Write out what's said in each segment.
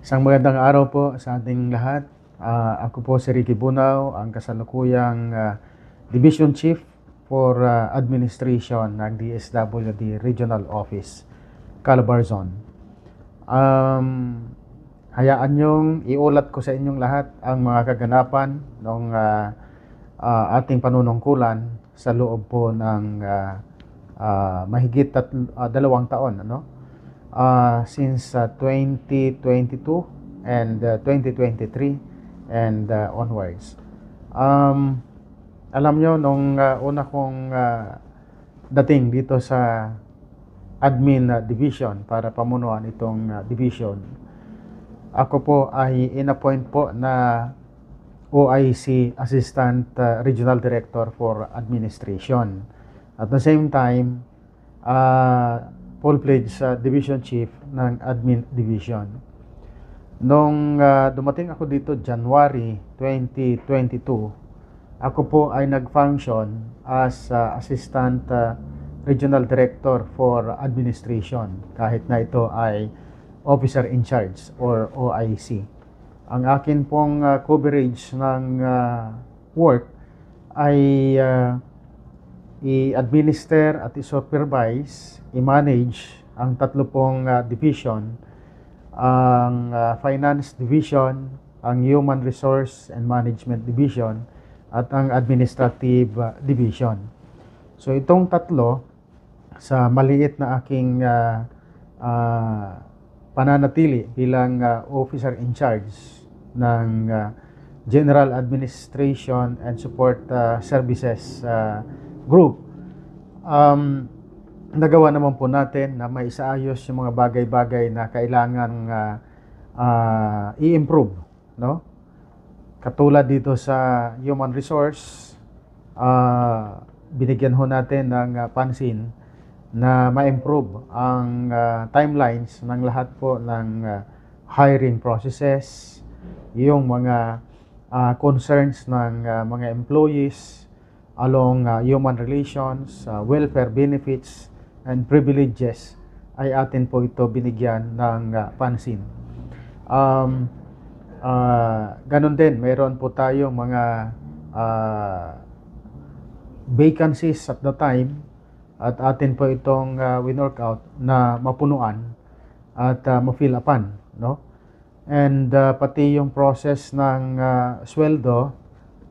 Isang magandang araw po sa ating lahat. Uh, ako po si Ricky Bunaw, ang kasalukuyang uh, Division Chief for uh, Administration ng DSWD Regional Office, Calabarzon. Um, hayaan niyong iulat ko sa inyong lahat ang mga kaganapan ng uh, uh, ating panunungkulan sa loob po ng uh, uh, mahigit tat- uh, dalawang taon. Ano? uh, since uh, ah, 2022 and uh, ah, 2023 and uh, onwards. Um, alam nyo, nung uh, una kong uh, dating dito sa admin uh, division para pamunuan itong uh, division, ako po ay inappoint po na OIC Assistant uh, Regional Director for Administration. At the same time, uh, full-fledged uh, division chief ng admin division. Nung uh, dumating ako dito January 2022, ako po ay nag-function as uh, assistant uh, regional director for administration kahit na ito ay officer in charge or OIC. Ang akin pong uh, coverage ng uh, work ay uh, i-administer at i-supervise, i-manage ang tatlo pong uh, division, ang uh, Finance Division, ang Human Resource and Management Division, at ang Administrative uh, Division. So itong tatlo, sa maliit na aking uh, uh, pananatili bilang uh, officer in charge ng uh, General Administration and Support uh, Services uh, group. Um, nagawa naman po natin na may isaayos yung mga bagay-bagay na kailangan uh, uh, i-improve, no? Katulad dito sa human resource, uh, binigyan ho natin ng uh, pansin na ma-improve ang uh, timelines ng lahat po ng uh, hiring processes, yung mga uh, concerns ng uh, mga employees, along uh, human relations, uh, welfare benefits, and privileges ay atin po ito binigyan ng uh, pansin. Um, uh, ganon din, mayroon po tayo mga uh, vacancies at the time at atin po itong uh, winwork out na mapunuan at uh, ma-fill upan, no? And uh, pati yung process ng uh, sweldo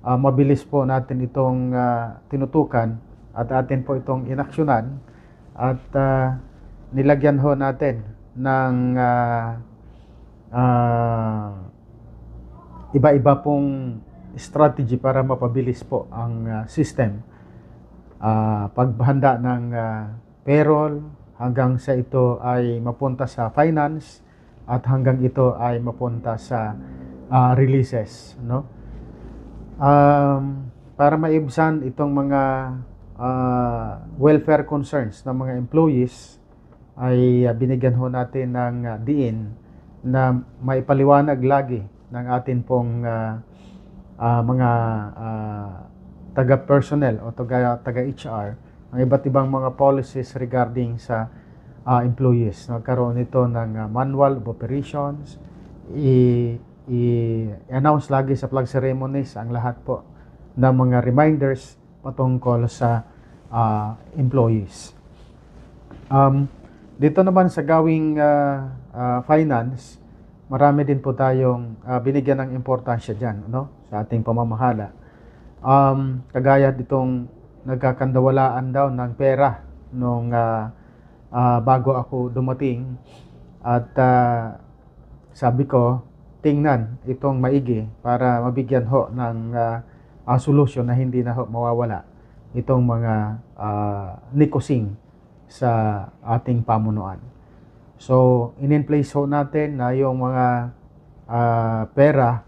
uh, mabilis po natin itong uh, tinutukan at atin po itong inaksyonan at uh, nilagyan ho natin ng uh, uh, iba-iba pong strategy para mapabilis po ang uh, system uh, paghanda ng uh, payroll hanggang sa ito ay mapunta sa finance at hanggang ito ay mapunta sa uh, releases no um, para maibsan itong mga uh, welfare concerns ng mga employees ay uh, binigyan ho natin ng uh, diin na maipaliwanag lagi ng atin pong uh, uh, mga uh, taga-personnel o taga, taga-HR ang iba't ibang mga policies regarding sa uh, employees. Nagkaroon ito ng uh, manual of operations, i- i-announce lagi sa flag ceremonies ang lahat po ng mga reminders patungkol sa uh, employees. Um, dito naman sa gawing uh, uh, finance, marami din po tayong uh, binigyan ng importansya dyan no? sa ating pamamahala. Um, kagaya ditong nagkakandawalaan daw ng pera nung uh, uh, bago ako dumating at uh, sabi ko tingnan itong maigi para mabigyan ho ng uh, uh, solusyon na hindi na ho mawawala itong mga uh, ah, nicosing sa ating pamunuan. So, in place ho natin na yung mga uh, pera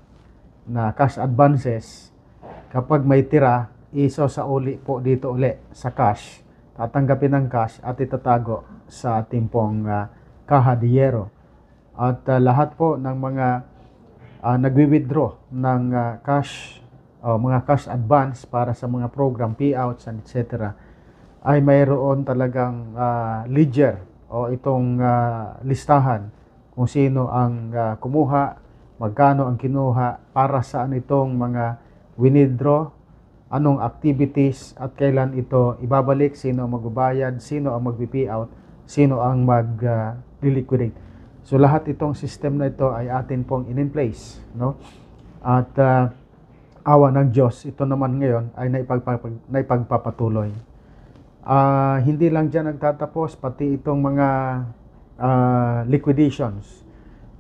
na cash advances, kapag may tira, iso sa uli po dito uli sa cash. Tatanggapin ng cash at itatago sa ating pong uh, kahadiyero. At uh, lahat po ng mga uh, nagwi-withdraw ng uh, cash uh, mga cash advance para sa mga program payouts and etc ay mayroon talagang uh, ledger o itong uh, listahan kung sino ang uh, kumuha, magkano ang kinuha, para saan itong mga winidraw, anong activities at kailan ito ibabalik, sino ang magbabayad, sino ang magpipi out, sino ang mag-liquidate. Uh, So lahat itong system na ito ay atin pong in place, no? At uh, awa ng Diyos, ito naman ngayon ay naipagpapag, naipagpapatuloy. Uh, hindi lang diyan nagtatapos pati itong mga uh, liquidations.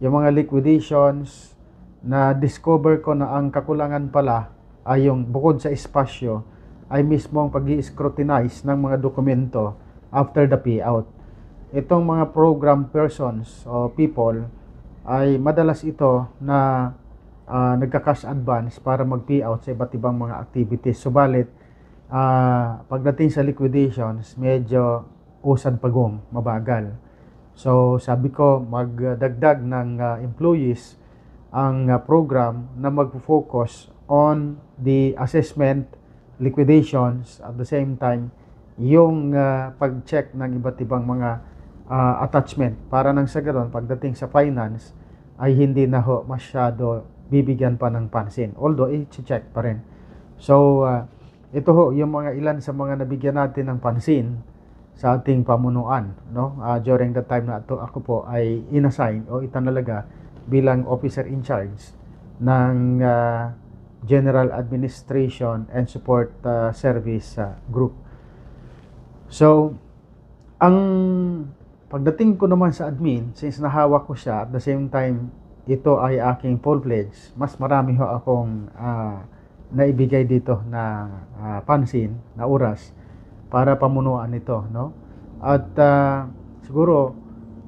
Yung mga liquidations na discover ko na ang kakulangan pala ay yung bukod sa espasyo ay mismo ang pag scrutinize ng mga dokumento after the payout itong mga program persons o people ay madalas ito na uh, nagka-cash advance para mag-payout sa iba't ibang mga activities. Subalit, uh, pagdating sa liquidations, medyo usan pagong, mabagal. So, sabi ko, magdagdag ng uh, employees ang uh, program na mag-focus on the assessment, liquidations, at the same time, yung uh, pag-check ng iba't ibang mga uh, attachment para nang sa ganoon pagdating sa finance ay hindi na ho masyado bibigyan pa ng pansin although i-check pa rin so uh, ito ho yung mga ilan sa mga nabigyan natin ng pansin sa ating pamunuan no uh, during the time na ito ako po ay inassign o itanalaga bilang officer in charge ng uh, General Administration and Support uh, Service uh, Group. So, ang Pagdating ko naman sa admin, since nahawak ko siya at the same time ito ay aking full pledge, mas marami ho akong uh, naibigay dito na uh, pansin, na oras para pamunuan ito, no? At uh, siguro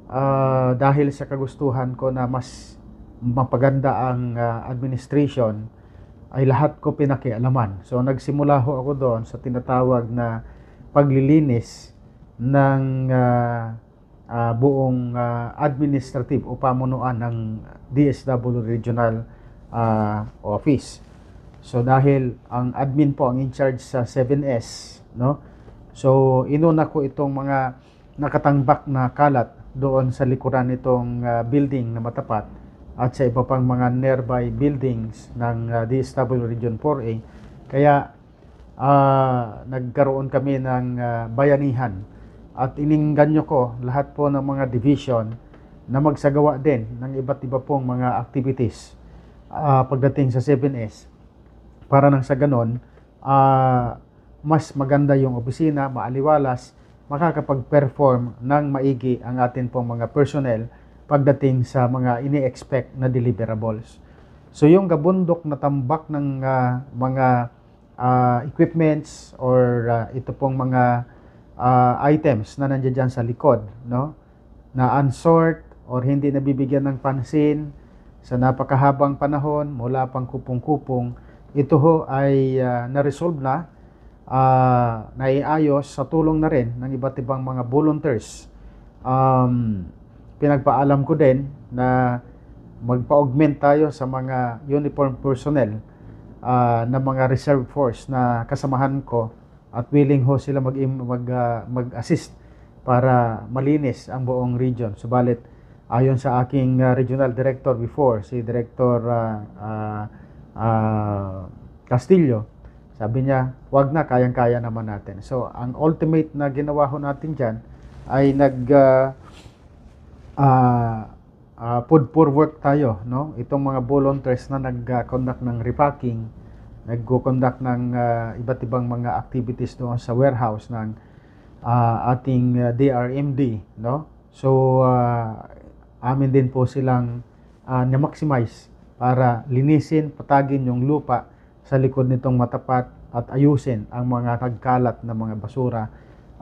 uh, dahil sa kagustuhan ko na mas mapaganda ang uh, administration ay lahat ko pinakialaman. So nagsimula ho ako doon sa tinatawag na paglilinis ng uh, uh, buong uh, administrative o pamunuan ng DSW Regional uh, Office. So dahil ang admin po ang in charge sa 7S, no? So inuna ko itong mga nakatangbak na kalat doon sa likuran nitong uh, building na matapat at sa iba pang mga nearby buildings ng uh, DSW Region 4A. Kaya uh, nagkaroon kami ng uh, bayanihan at ininggan nyo ko lahat po ng mga division na magsagawa din ng iba't iba pong mga activities uh, pagdating sa 7S para nang sa ganon uh, mas maganda yung opisina, maaliwalas, makakapag-perform ng maigi ang atin pong mga personnel pagdating sa mga ini-expect na deliverables. So yung gabundok na tambak ng uh, mga uh, equipments or uh, ito pong mga uh, items na nandiyan dyan sa likod, no? Na unsort or hindi nabibigyan ng pansin sa napakahabang panahon mula pang kupong-kupong, ito ho ay uh, na-resolve na, uh, naiayos sa tulong na rin ng iba't ibang mga volunteers. Um, pinagpaalam ko din na magpa-augment tayo sa mga uniform personnel uh, ng mga reserve force na kasamahan ko at willing ho sila mag, mag, uh, mag-assist para malinis ang buong region. Subalit, ayon sa aking uh, regional director before, si Director uh, uh, uh, Castillo, sabi niya, wag na, kayang-kaya naman natin. So, ang ultimate na ginawa ho natin dyan ay nag uh, uh, uh, put for work tayo. No? Itong mga volunteers na nag-conduct ng repacking, nagko-conduct ng uh, iba't ibang mga activities doon sa warehouse ng uh, ating uh, ah, DRMD, no? So uh, amin din po silang uh, na-maximize para linisin, patagin yung lupa sa likod nitong matapat at ayusin ang mga nagkalat na mga basura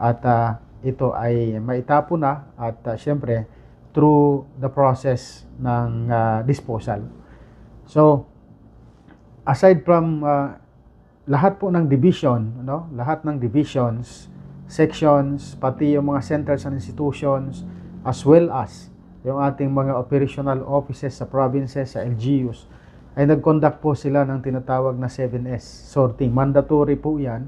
at uh, ito ay maitapon na at uh, syempre through the process ng uh, disposal. So, aside from uh, lahat po ng division, no? lahat ng divisions, sections, pati yung mga centers and institutions, as well as yung ating mga operational offices sa provinces, sa LGUs, ay nag-conduct po sila ng tinatawag na 7S sorting. Mandatory po yan.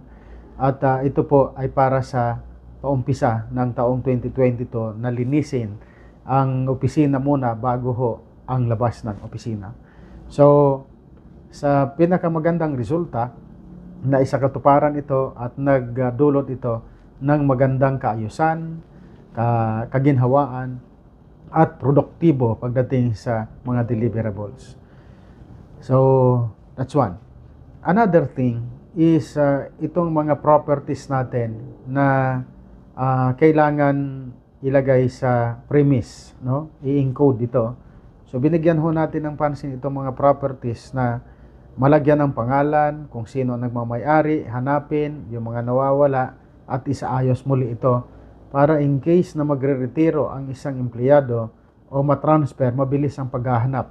At uh, ito po ay para sa paumpisa ng taong 2022 na linisin ang opisina muna bago ho ang labas ng opisina. So, sa pinakamagandang resulta na isakatuparan ito at nagdulot ito ng magandang kaayusan, kaginhawaan at produktibo pagdating sa mga deliverables. So, that's one. Another thing is uh, itong mga properties natin na uh, kailangan ilagay sa premise, no? I-encode ito. So binigyan ho natin ng pansin itong mga properties na malagyan ng pangalan, kung sino ang nagmamayari, hanapin yung mga nawawala at isaayos muli ito para in case na magre-retiro ang isang empleyado o matransfer, mabilis ang paghahanap.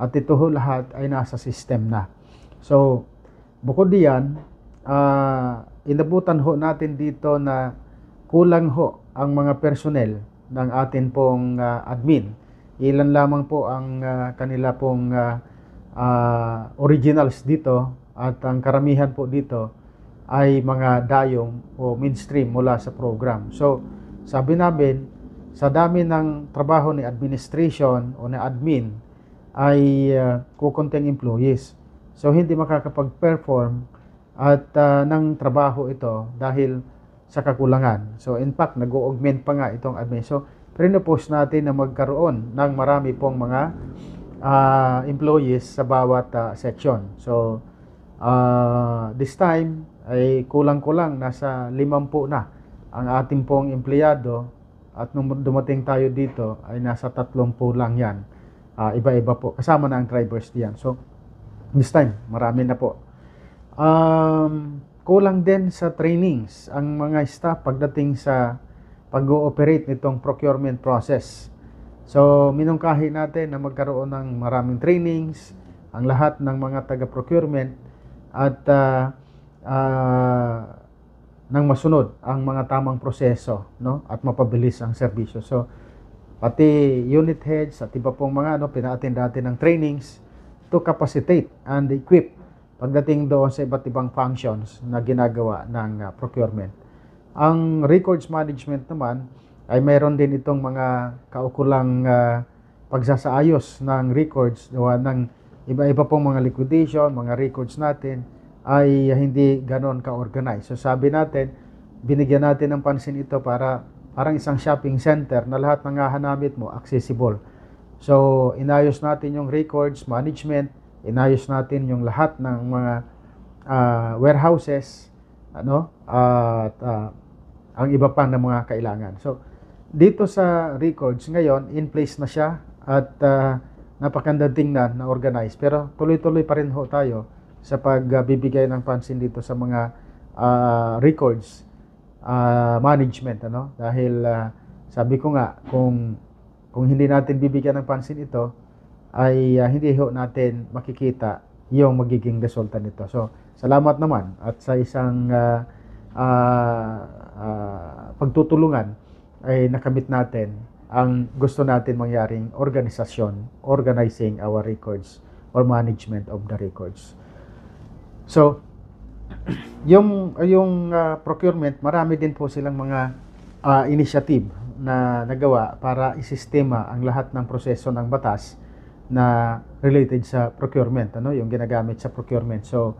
At ito lahat ay nasa system na. So, bukod diyan, uh, inabutan ho natin dito na kulang ho ang mga personnel ng atin pong uh, admin. Ilan lamang po ang uh, kanila pong uh, uh, originals dito at ang karamihan po dito ay mga dayong o mainstream mula sa program. So, sabi namin, sa dami ng trabaho ni administration o ni admin ay uh, kukunting employees. So, hindi makakapag-perform at uh, ng trabaho ito dahil sa kakulangan. So, in fact, nag-augment pa nga itong admin. So, pre-propose natin na magkaroon ng marami pong mga uh, employees sa bawat uh, section. So, uh, this time ay kulang ko lang, nasa 50 na ang ating pong empleyado at nung dumating tayo dito ay nasa 30 lang yan. Uh, iba-iba po. Kasama na ang drivers diyan. So, this time, marami na po. Um, kulang din sa trainings ang mga staff pagdating sa pag-ooperate nitong procurement process. So, minungkahi natin na magkaroon ng maraming trainings ang lahat ng mga taga-procurement at uh, ah, uh, ah, nang masunod ang mga tamang proseso no at mapabilis ang serbisyo. So, pati unit heads at iba pong mga ano pinaattend natin ng trainings to capacitate and equip pagdating doon sa iba't ibang functions na ginagawa ng uh, procurement. Ang records management naman ay meron din itong mga kaukulang uh, pagsasaayos ng records o ng iba-iba pong mga liquidation, mga records natin ay hindi ganoon ka organized So sabi natin, binigyan natin ng pansin ito para parang isang shopping center na lahat ng hahanapit mo accessible. So inayos natin yung records management, inayos natin yung lahat ng mga uh, warehouses, ano, at uh, ang iba pa ng mga kailangan. So dito sa records ngayon in place na siya at uh, napakandang tingnan na organize. pero tuloy-tuloy pa rin ho tayo sa pagbibigay ng pansin dito sa mga uh, records uh, management ano dahil uh, sabi ko nga kung kung hindi natin bibigyan ng pansin ito ay uh, hindi ho natin makikita yung magiging resulta nito so salamat naman at sa isang uh, uh, uh, pagtutulungan ay nakamit natin ang gusto natin mangyaring organisasyon, organizing our records or management of the records. So, yung yung uh, procurement, marami din po silang mga uh, initiative na nagawa para isistema ang lahat ng proseso ng batas na related sa procurement, ano, yung ginagamit sa procurement. So,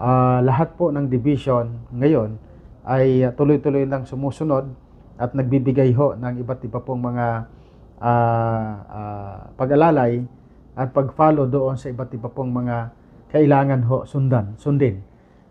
uh, lahat po ng division ngayon ay tuloy-tuloy lang sumusunod at nagbibigay ho ng iba't iba pong mga uh, uh, pag-alalay at pag-follow doon sa iba't iba pong mga kailangan ho sundan, sundin.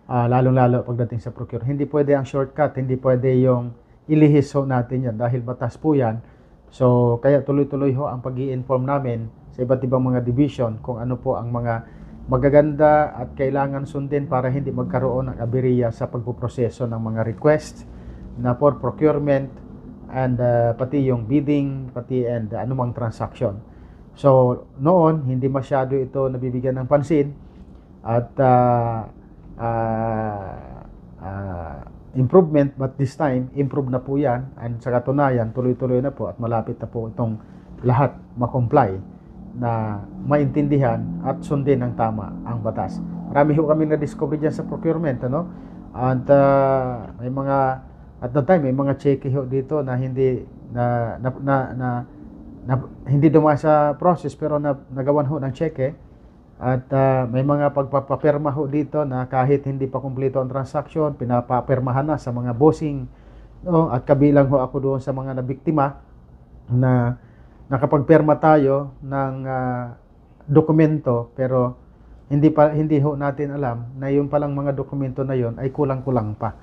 Uh, Lalong-lalo pagdating sa procure. Hindi pwede ang shortcut, hindi pwede yung ilihis ho natin yan dahil batas po yan. So, kaya tuloy-tuloy ho ang pag inform namin sa iba't ibang mga division kung ano po ang mga magaganda at kailangan sundin para hindi magkaroon ng abiriya sa pagpuproseso ng mga request na for procurement and uh, pati yung bidding, pati and uh, anumang transaction. So noon, hindi masyado ito nabibigyan ng pansin at uh, uh, uh, improvement but this time improve na po yan and sa katunayan tuloy-tuloy na po at malapit na po itong lahat makomply na maintindihan at sundin ng tama ang batas. Marami ho kami na-discover dyan sa procurement ano? At uh, may mga at the time may mga cheque dito na hindi na na na, na, na hindi dumaan sa process pero na, nagawan ho ng cheque at uh, may mga pagpapapirma ho dito na kahit hindi pa kumpleto ang transaction pinapapirmahan na sa mga bossing no? at kabilang ho ako doon sa mga nabiktima na nakapagpirma tayo ng uh, dokumento pero hindi pa hindi ho natin alam na yung palang mga dokumento na yon ay kulang-kulang pa.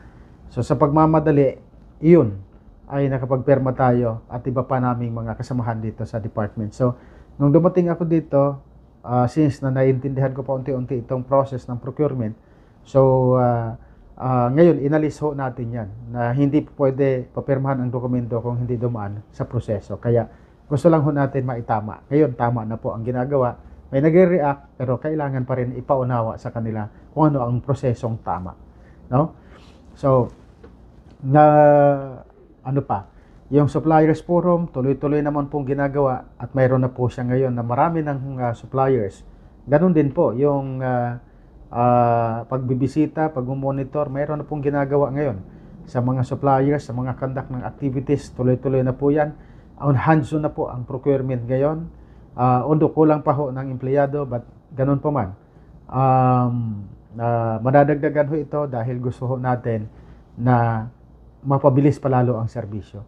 So sa pagmamadali, iyon ay nakapagperma tayo at iba pa naming mga kasamahan dito sa department. So nung dumating ako dito, uh, since na naiintindihan ko pa unti-unti itong process ng procurement, so uh, uh, ngayon inalis ho natin yan na hindi pwede papirmahan ang dokumento kung hindi dumaan sa proseso. Kaya gusto lang ho natin maitama. Ngayon tama na po ang ginagawa may nagre-react pero kailangan pa rin ipaunawa sa kanila kung ano ang prosesong tama no so na ano pa, yung suppliers forum, tuloy-tuloy naman pong ginagawa at mayroon na po siya ngayon na marami ng uh, suppliers. Ganun din po yung uh, uh, pagbibisita, pag-monitor, mayroon na pong ginagawa ngayon sa mga suppliers, sa mga conduct ng activities, tuloy-tuloy na po yan. On hands na po ang procurement ngayon. Uh, although kulang pa ho ng empleyado, but ganun po man. Um, uh, madadagdagan ho ito dahil gusto ho natin na mapabilis palalo ang serbisyo.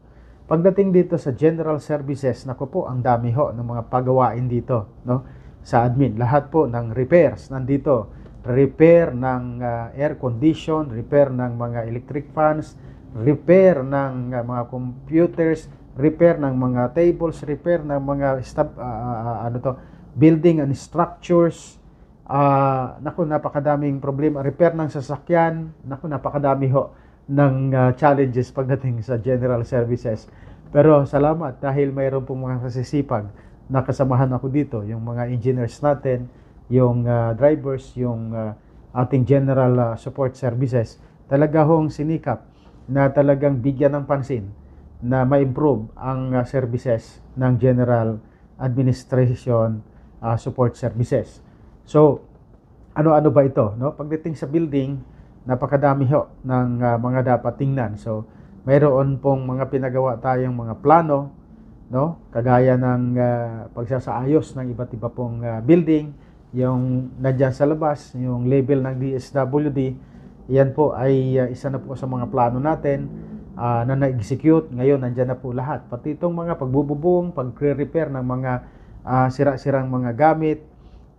Pagdating dito sa general services, nako po, ang dami ho ng mga pagawain dito, no? Sa admin, lahat po ng repairs nandito, repair ng uh, air condition, repair ng mga electric fans, repair ng uh, mga computers, repair ng mga tables, repair ng mga stab, uh, ano to, building and structures. Uh, naku, napakadaming problema. Repair ng sasakyan. Naku, napakadami ho ng uh, challenges pagdating sa general services. Pero salamat dahil mayroon pong mga kasisipag na kasamahan ako dito, yung mga engineers natin, yung uh, drivers, yung uh, ating general uh, support services. Talaga hong sinikap na talagang bigyan ng pansin na ma-improve ang uh, services ng general administration uh, support services. So, ano-ano ba ito? No? Pagdating sa building, napakadami ho ng uh, mga dapat tingnan. So, mayroon pong mga pinagawa tayong mga plano, no? Kagaya ng uh, pagsasaayos ng iba't iba pong uh, building, yung nandiyan sa labas, yung label ng DSWD, yan po ay uh, isa na po sa mga plano natin uh, na na-execute. Ngayon, nandiyan na po lahat. Pati itong mga pagbububong, pag repair ng mga uh, sira-sirang mga gamit,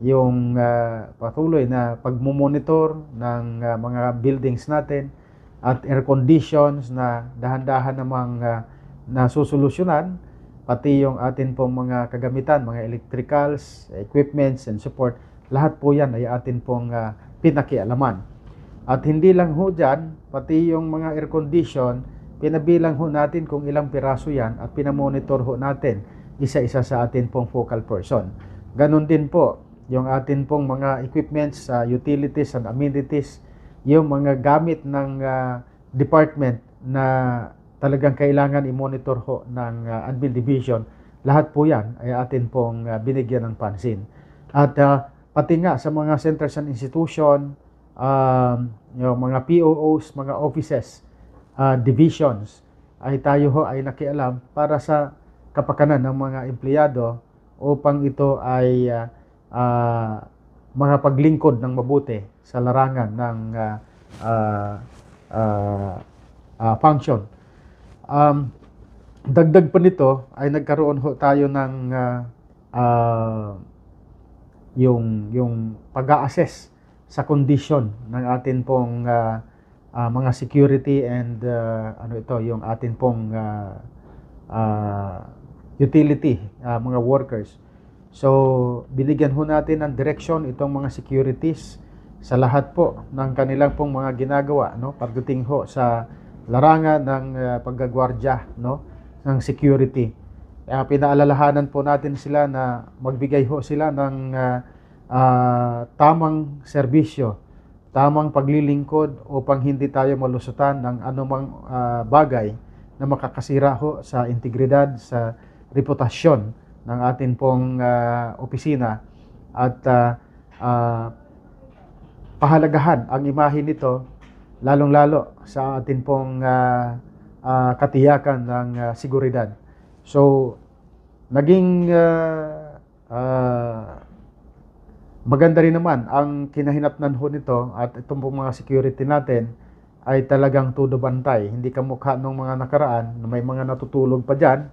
yung uh, patuloy na pagmumonitor ng uh, mga buildings natin at air conditions na dahan-dahan namang uh, nasusolusyonan pati yung atin pong mga kagamitan, mga electricals, equipments and support, lahat po yan ay atin pong uh, pinakialaman. At hindi lang ho dyan, pati yung mga air condition, pinabilang ho natin kung ilang piraso yan at pinamonitor ho natin isa-isa sa atin pong focal person. Ganon din po yung atin pong mga equipments, uh, utilities and amenities, yung mga gamit ng uh, department na talagang kailangan i-monitor ho ng uh, ah, admin division, lahat po yan ay atin pong uh, binigyan ng pansin. At uh, pati nga sa mga centers and institution, uh, yung mga POOs, mga offices, uh, divisions, ay tayo ho ay nakialam para sa kapakanan ng mga empleyado upang ito ay uh, uh, ah, paglingkod ng mabuti sa larangan ng uh, uh, uh, uh, function. Um, dagdag pa nito ay nagkaroon ho tayo ng uh, uh, yung yung pag-assess sa condition ng atin pong uh, uh, mga security and uh, ano ito yung atin pong uh, uh, utility uh, mga workers So, binigyan ho natin ng direksyon itong mga securities sa lahat po ng kanilang pong mga ginagawa, no? Pagdating ho sa larangan ng uh, paggagwardya, no? ng security. Kaya pinaalalahanan po natin sila na magbigay ho sila ng uh, uh, tamang serbisyo, tamang paglilingkod upang hindi tayo malusutan ng anumang uh, bagay na makakasira ho sa integridad, sa reputasyon ng atin pong uh, opisina at uh, uh, pahalagahan ang imahe nito lalong-lalo sa atin pong uh, uh, katiyakan ng uh, seguridad. So, naging uh, uh, maganda rin naman ang kinahinatnan ho nito at itong pong mga security natin ay talagang tudo bantay. Hindi kamukha ng mga nakaraan na may mga natutulog pa dyan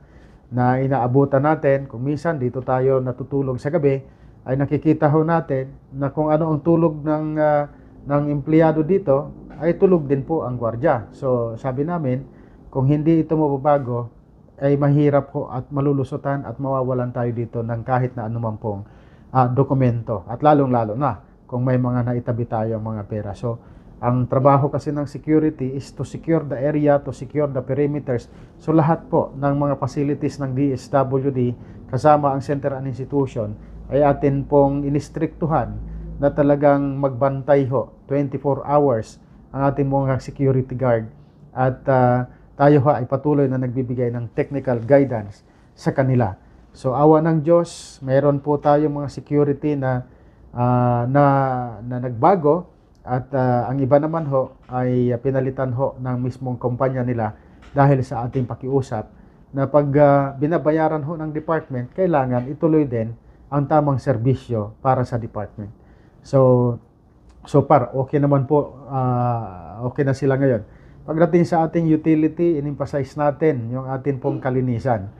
na inaabutan natin, kung minsan dito tayo natutulog sa gabi, ay nakikita ho natin na kung ano ang tulog ng, uh, ng empleyado dito, ay tulog din po ang gwardya. So sabi namin, kung hindi ito mababago, ay mahirap ho at malulusutan at mawawalan tayo dito ng kahit na anumang pong uh, dokumento. At lalong-lalo na kung may mga naitabi tayo mga pera. So, ang trabaho kasi ng security is to secure the area, to secure the perimeters. So lahat po ng mga facilities ng DSWD kasama ang center and institution ay atin pong inistriktuhan na talagang magbantay ho 24 hours ang ating mga security guard at uh, tayo ha ay patuloy na nagbibigay ng technical guidance sa kanila. So awa ng Diyos, meron po tayo mga security na uh, na, na nagbago at uh, ang iba naman ho ay pinalitan ho ng mismong kumpanya nila dahil sa ating pakiusap na pag uh, binabayaran ho ng department, kailangan ituloy din ang tamang serbisyo para sa department. So, so far, okay naman po, uh, okay na sila ngayon. Pagdating sa ating utility, in-emphasize natin yung ating pong kalinisan.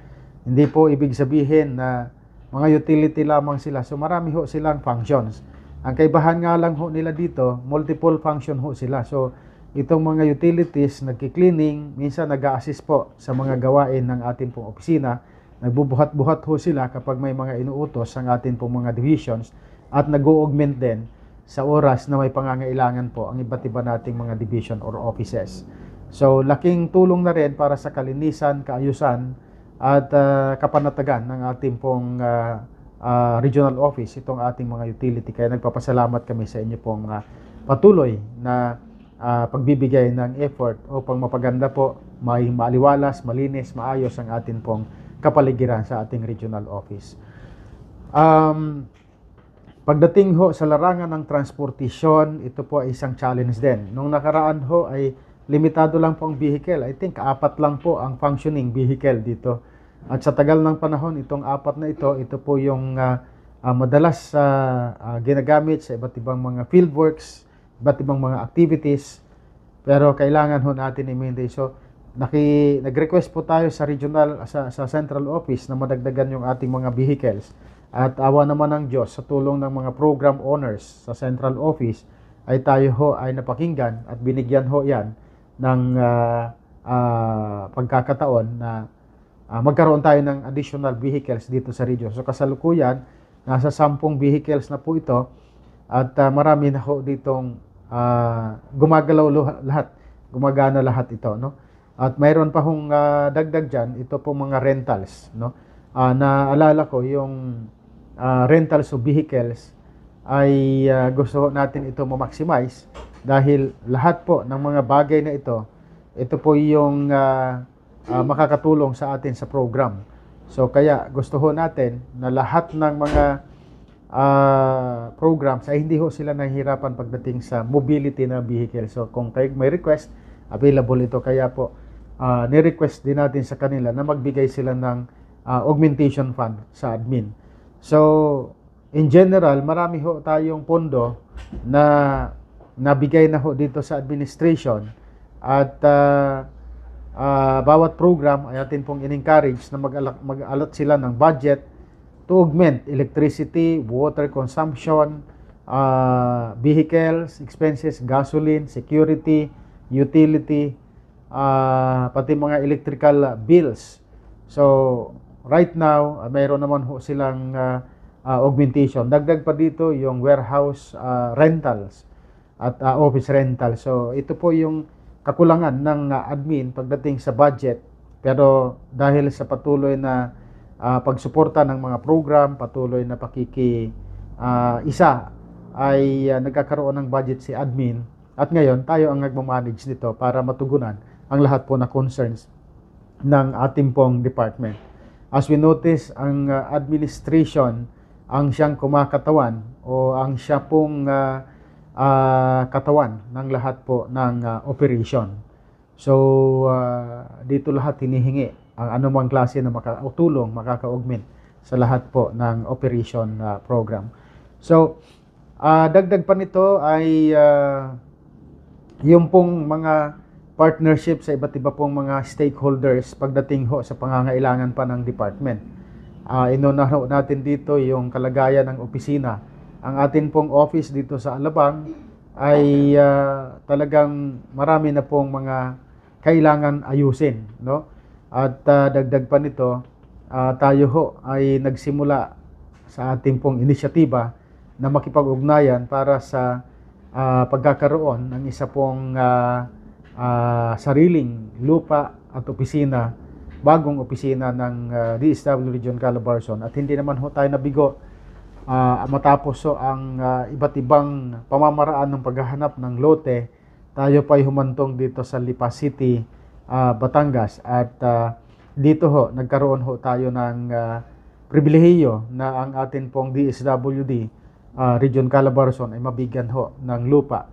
Hindi po ibig sabihin na mga utility lamang sila. So marami ho silang functions. Ang kaibahan nga lang ho nila dito, multiple function ho sila. So, itong mga utilities, nagki-cleaning, minsan nag assist po sa mga gawain ng ating pong opisina. Nagbubuhat-buhat ho sila kapag may mga inuutos ang ating pong mga divisions at nag-augment din sa oras na may pangangailangan po ang iba't iba nating mga division or offices. So, laking tulong na rin para sa kalinisan, kaayusan, at uh, kapanatagan ng ating pong uh, uh, regional office itong ating mga utility. Kaya nagpapasalamat kami sa inyo pong uh, patuloy na uh, pagbibigay ng effort upang mapaganda po, may maliwalas, malinis, maayos ang ating pong kapaligiran sa ating regional office. Um, pagdating ho sa larangan ng transportasyon, ito po ay isang challenge din. Nung nakaraan ho ay limitado lang po ang vehicle. I think apat lang po ang functioning vehicle dito at sa tagal ng panahon, itong apat na ito, ito po yung uh, uh, madalas uh, uh, ginagamit sa iba't ibang mga fieldworks, iba't ibang mga activities. Pero kailangan ho natin i-maintain. So, naki, nag-request po tayo sa regional, sa, sa central office na madagdagan yung ating mga vehicles. At awa naman ng Diyos sa tulong ng mga program owners sa central office ay tayo ho ay napakinggan at binigyan ho yan ng uh, uh, pagkakataon na Ah, magkaroon tayo ng additional vehicles dito sa region. So kasalukuyan, nasa 10 vehicles na po ito at uh, marami na ho ditong uh, gumagalaw lahat, gumagana lahat ito, no? At mayroon pa hong uh, dagdag diyan, ito po mga rentals, no? Uh, naalala ko yung uh, rentals o vehicles ay uh, gusto natin ito ma-maximize dahil lahat po ng mga bagay na ito, ito po yung uh, uh, makakatulong sa atin sa program. So kaya gusto ho natin na lahat ng mga uh, programs ay hindi ho sila nahihirapan pagdating sa mobility na vehicle. So kung kayo may request, available ito. Kaya po, uh, ni-request din natin sa kanila na magbigay sila ng uh, augmentation fund sa admin. So, in general, marami ho tayong pondo na nabigay na ho dito sa administration at uh, uh, bawat program ay atin pong in-encourage na mag alat mag-alat sila ng budget to augment electricity, water consumption, uh, vehicles, expenses, gasoline, security, utility, uh, pati mga electrical bills. So, right now, uh, mayroon naman ho silang uh, uh, augmentation. Dagdag pa dito yung warehouse uh, rentals at uh, office rentals. So, ito po yung kakulangan ng ah, admin pagdating sa budget pero dahil sa patuloy na uh, pagsuporta ng mga program, patuloy na pakiki uh, isa ay uh, nagkakaroon ng budget si admin at ngayon tayo ang nagmamanage nito para matugunan ang lahat po na concerns ng ating pong department. As we notice, ang administration ang siyang kumakatawan o ang siya pong uh, uh, katawan ng lahat po ng uh, operation. So, uh, dito lahat hinihingi ang anumang klase na maka- tulong, makaka-augment sa lahat po ng operation uh, program. So, uh, dagdag pa nito ay uh, yung pong mga partnership sa iba't iba pong mga stakeholders pagdating ho sa pangangailangan pa ng department. Uh, inunaho natin dito yung kalagayan ng opisina ang atin pong office dito sa Alabang ay uh, talagang marami na pong mga kailangan ayusin, no? At uh, dagdag pa nito, uh, tayo ho ay nagsimula sa ating pong inisyatiba na makipag-ugnayan para sa uh, pagkakaroon ng isa pong uh, uh, sariling lupa at opisina, bagong opisina ng uh, DSW Region Calabarzon. At hindi naman ho tayo nabigo uh, matapos so ang uh, iba't ibang pamamaraan ng paghahanap ng lote, tayo pa humantong dito sa Lipa City, uh, Batangas at uh, dito ho nagkaroon ho tayo ng uh, pribilehiyo na ang atin pong DSWD uh, Region Calabarzon ay mabigyan ho ng lupa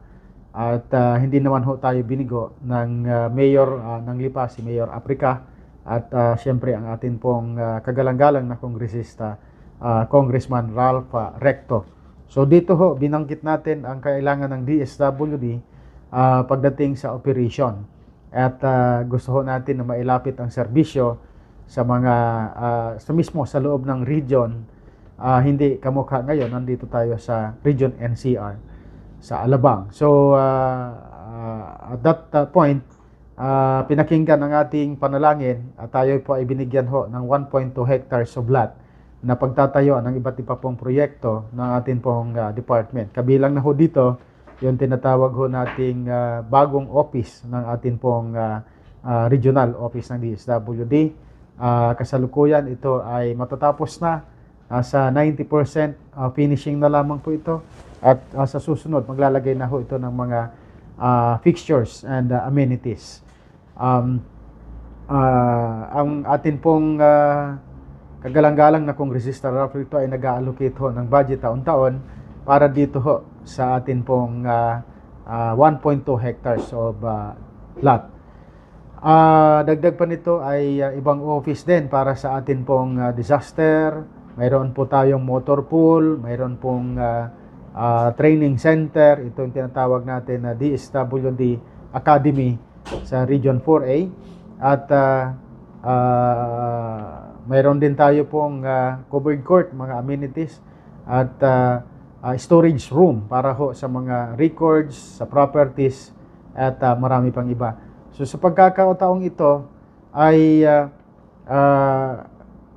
at uh, hindi naman ho tayo binigo ng uh, mayor uh, ng Lipa si Mayor Africa at uh, siyempre ang atin pong uh, kagalang-galang na kongresista uh, Congressman Ralph uh, Recto. So dito ho binanggit natin ang kailangan ng DSWD uh, ah, pagdating sa operation at uh, gusto ho natin na mailapit ang serbisyo sa mga uh, sa mismo sa loob ng region uh, hindi kamukha ngayon nandito tayo sa region NCR sa Alabang. So uh, uh, at that uh, point uh, pinakinggan ang ating panalangin at tayo po ay binigyan ho ng 1.2 hectares of lot na pagtatayo ng iba't iba pong proyekto ng atin pong uh, department. Kabilang na ho dito, yung tinatawag ho nating uh, bagong office ng atin pong uh, uh, regional office ng DSWD. Uh, kasalukuyan, ito ay matatapos na uh, sa 90% uh, finishing na lamang po ito. At uh, sa susunod, maglalagay na ho ito ng mga uh, fixtures and uh, amenities. Um, uh, ang atin pong uh, Kagalang-galang na Kongresista Ralph Rito ay nag-allocate ho ng budget taon-taon para dito ho sa atin pong uh, uh, 1.2 hectares of uh, lot. Uh, dagdag pa nito ay uh, ibang office din para sa atin pong uh, disaster. Mayroon po tayong motor pool, mayroon pong uh, uh, training center. Ito yung tinatawag natin na uh, DSWD Academy sa Region 4A. At uh, uh, mayroon din tayo pong uh, covered court, mga amenities at uh, uh, storage room para ho sa mga records, sa properties at uh, marami pang iba. So sa pagkakataong ito ay uh, uh,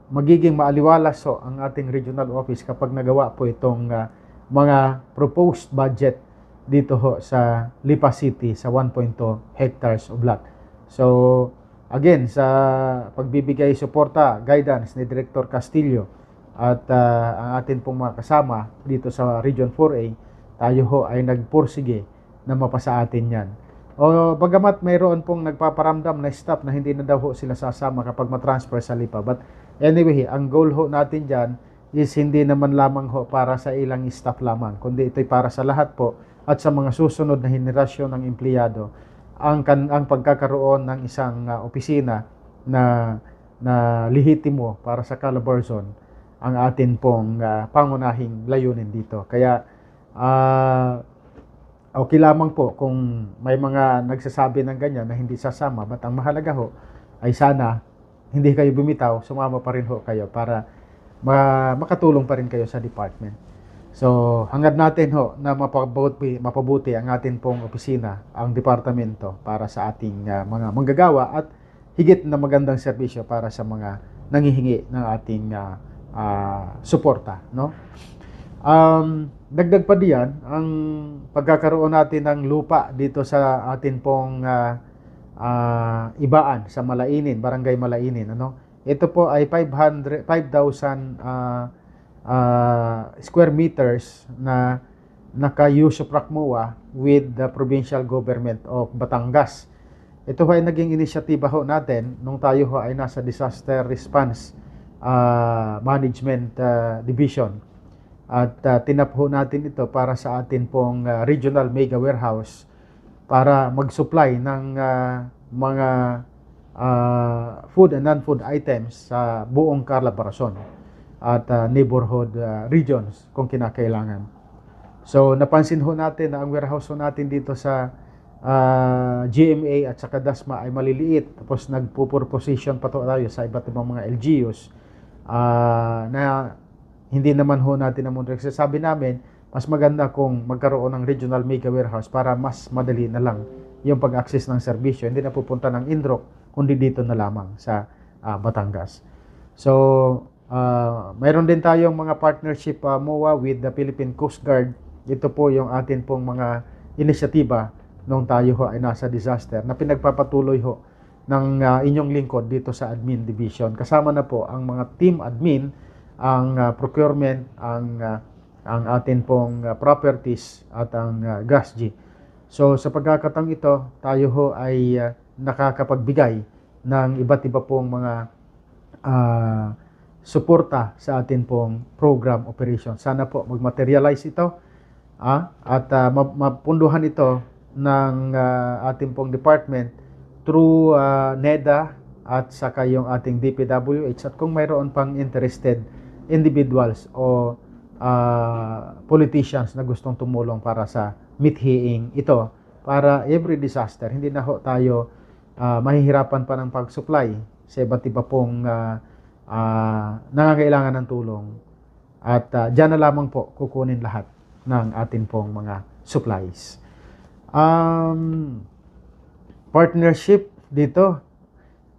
magiging maaliwalas ho ang ating regional office kapag nagawa po itong uh, mga proposed budget dito ho sa Lipa City sa 1.2 hectares of lot. So again sa pagbibigay suporta, guidance ni Director Castillo at uh, ang atin pong mga kasama dito sa Region 4A, tayo ho ay nagpursige na mapasa atin yan. O bagamat mayroon pong nagpaparamdam na staff na hindi na daw ho sila sasama kapag matransfer sa LIPA. But anyway, ang goal ho natin dyan is hindi naman lamang ho para sa ilang staff lamang, kundi ito'y para sa lahat po at sa mga susunod na henerasyon ng empleyado ang kan, ang pagkakaroon ng isang uh, opisina na na lehitimo para sa Calabarzon ang atin pong uh, pangunahing layunin dito. Kaya uh, okay lamang po kung may mga nagsasabi ng ganyan na hindi sasama, but ang mahalaga ho ay sana hindi kayo bumitaw, sumama pa rin ho kayo para ma- makatulong pa rin kayo sa department. So, hangad natin ho na mapabuti, mapabuti ang atin pong opisina, ang departamento para sa ating uh, mga manggagawa at higit na magandang serbisyo para sa mga nangihingi ng ating uh, uh, suporta, no? Um, dagdag pa diyan ang pagkakaroon natin ng lupa dito sa atin pong uh, uh, ibaan sa Malainin, Barangay Malainin, ano? Ito po ay 500 5,000 uh, uh, square meters na naka-Yusuprakmoa ah, with the provincial government of Batangas. Ito ay naging inisyatiba ho natin nung tayo ho ay nasa disaster response uh, management uh, division. At uh, tinap natin ito para sa atin pong uh, regional mega warehouse para mag-supply ng uh, mga uh, food and non-food items sa buong Carla Barason at uh, neighborhood uh, regions kung kinakailangan. So napansin ho natin na ang warehouse ho natin dito sa uh, ah, GMA at sa Kadasma ay maliliit. Tapos nagpo-proposition pa to tayo sa iba't ibang mga LGUs uh, na hindi naman ho natin ang mundo. Kasi sabi namin, mas maganda kung magkaroon ng regional mega warehouse para mas madali na lang yung pag-access ng serbisyo. Hindi na pupunta ng Indrok, kundi dito na lamang sa uh, Batangas. So, Uh, ah, mayroon din tayong mga partnership uh, MOA with the Philippine Coast Guard. Ito po yung atin pong mga inisyatiba nung tayo ho ay nasa disaster na pinagpapatuloy ho ng uh, inyong lingkod dito sa admin division. Kasama na po ang mga team admin, ang uh, procurement, ang uh, ang atin pong uh, properties at ang uh, GASG. So sa pagkakatang ito, tayo ho ay uh, nakakapagbigay ng iba't iba pong mga uh, suporta sa atin pong program operation. Sana po magmaterialize ito ah, at uh, mapunduhan ito ng uh, ah, ating pong department through uh, NEDA at saka yung ating DPWH at kung mayroon pang interested individuals o uh, politicians na gustong tumulong para sa mithiing ito para every disaster hindi na ho tayo uh, mahihirapan pa ng pag-supply sa iba't iba pong uh, uh, nangangailangan ng tulong. At uh, dyan na lamang po kukunin lahat ng atin pong mga supplies. Um, partnership dito,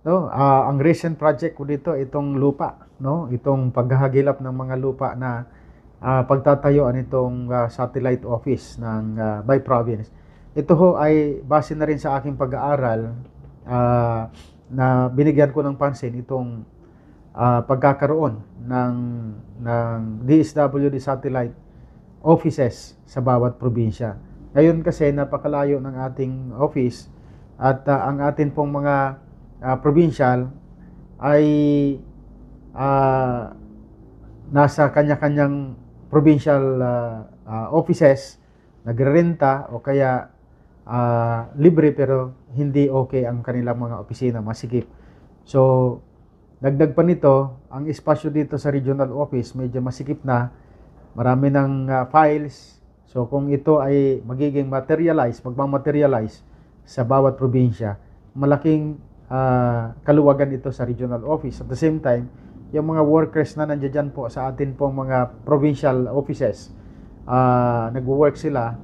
no? Uh, ang recent project ko dito itong lupa, no? Itong paghahagilap ng mga lupa na uh, pagtatayuan itong uh, satellite office ng uh, by province. Ito ho ay base na rin sa aking pag-aaral uh, na binigyan ko ng pansin itong uh, pagkakaroon ng, ng DSWD satellite offices sa bawat probinsya. Ngayon kasi napakalayo ng ating office at uh, ang atin pong mga uh, provincial ay uh, nasa kanya-kanyang provincial uh, uh, offices nagrerenta o kaya uh, libre pero hindi okay ang kanilang mga opisina masikip. So Dagdag pa nito, ang espasyo dito sa regional office medyo masikip na. Marami ng uh, files. So kung ito ay magiging materialize, magmamaterialize sa bawat probinsya, malaking uh, kaluwagan ito sa regional office. At the same time, yung mga workers na nandiyan po sa atin pong mga provincial offices, uh, nagwo-work sila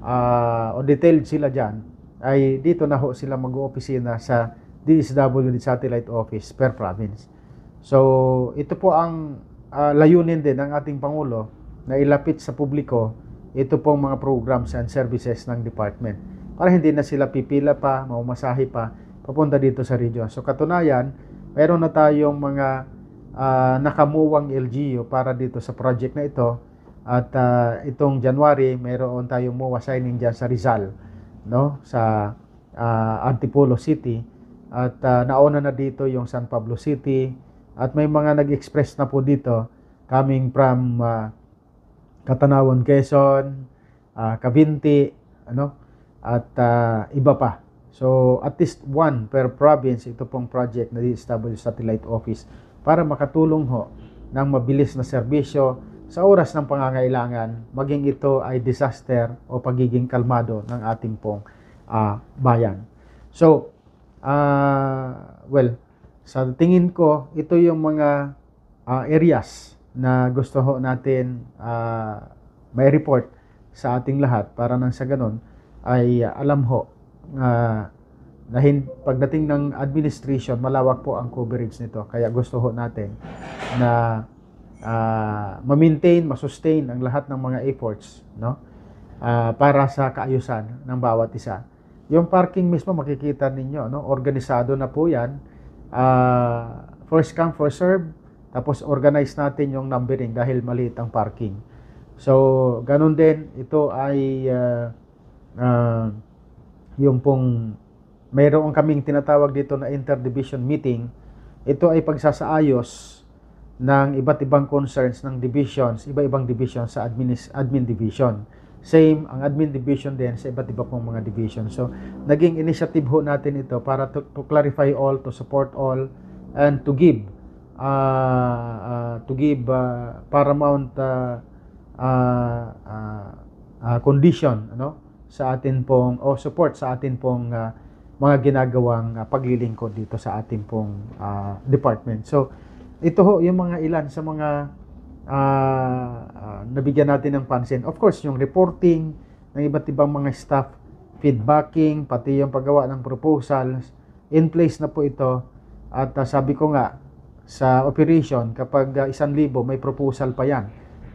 uh, o detailed sila dyan, ay dito na ho sila mag-oopisina sa DSW Satellite Office per province. So, ito po ang uh, layunin din ng ating Pangulo na ilapit sa publiko ito pong mga programs and services ng department para hindi na sila pipila pa, maumasahi pa, papunta dito sa region. So, katunayan, meron na tayong mga uh, nakamuwang LGU para dito sa project na ito at uh, itong January meron tayong MOA signing dyan sa Rizal no sa uh, Antipolo City at uh, nauna na dito yung San Pablo City at may mga nag-express na po dito coming from uh, Katanawan, Quezon, uh, ah, Cavinti, ano? At uh, iba pa. So at least one per province ito pong project na di-establish satellite office para makatulong ho ng mabilis na serbisyo sa oras ng pangangailangan, maging ito ay disaster o pagiging kalmado ng ating pong uh, bayan. So, uh, well, sa tingin ko, ito yung mga uh, areas na gusto ho natin uh, may report sa ating lahat para nang sa ganun ay alam ho uh, na hin- pagdating ng administration, malawak po ang coverage nito. Kaya gusto ho natin na uh, ma-maintain, ma-sustain ang lahat ng mga efforts no? Uh, para sa kaayusan ng bawat isa yung parking mismo makikita ninyo, no? Organisado na po 'yan. Uh, first come, first serve. Tapos organize natin yung numbering dahil maliit ang parking. So, ganun din ito ay uh, uh, yung pong mayroon kaming tinatawag dito na interdivision meeting. Ito ay pagsasaayos ng iba't ibang concerns ng divisions, iba-ibang divisions sa admin, admin division. Same ang admin division din sa iba't iba pong mga division. So, naging initiative ho natin ito para to, to clarify all, to support all, and to give uh, uh, to give uh, paramount uh, uh, uh, uh, condition ano sa atin pong o support sa atin pong uh, mga ginagawang uh, paglilingkod dito sa atin pong uh, department. So, ito ho yung mga ilan sa mga uh, uh, nabigyan natin ng pansin. Of course, yung reporting ng iba't ibang mga staff, feedbacking, pati yung paggawa ng proposals, in place na po ito. At uh, sabi ko nga, sa operation, kapag uh, isang libo, may proposal pa yan.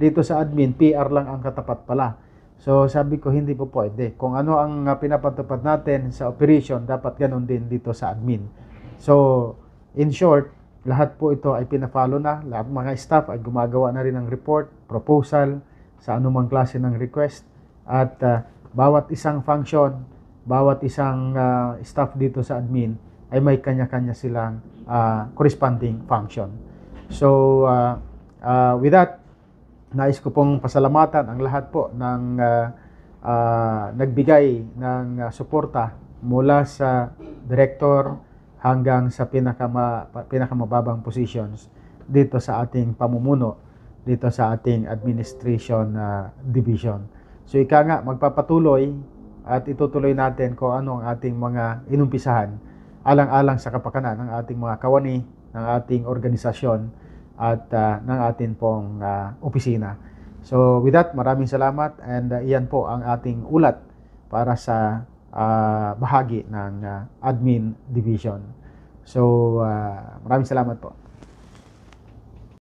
Dito sa admin, PR lang ang katapat pala. So sabi ko, hindi po pwede. Kung ano ang uh, pinapatupad natin sa operation, dapat ganun din dito sa admin. So, in short, lahat po ito ay pinafollow na. Lahat mga staff ay gumagawa na rin ng report, proposal, sa anumang klase ng request. At uh, bawat isang function, bawat isang uh, staff dito sa admin ay may kanya-kanya silang uh, corresponding function. So, uh, uh, with that, nais ko pong pasalamatan ang lahat po ng uh, uh, nagbigay ng uh, suporta mula sa director, hanggang sa pinakama, pinakamababang positions dito sa ating pamumuno, dito sa ating administration uh, division. So ika nga, magpapatuloy at itutuloy natin kung ano ang ating mga inumpisahan alang-alang sa kapakanan ng ating mga kawani, ng ating organisasyon at uh, ng ating pong uh, opisina. So with that, maraming salamat and uh, iyan po ang ating ulat para sa uh, bahagi ng uh, admin division. So, uh, maraming salamat po.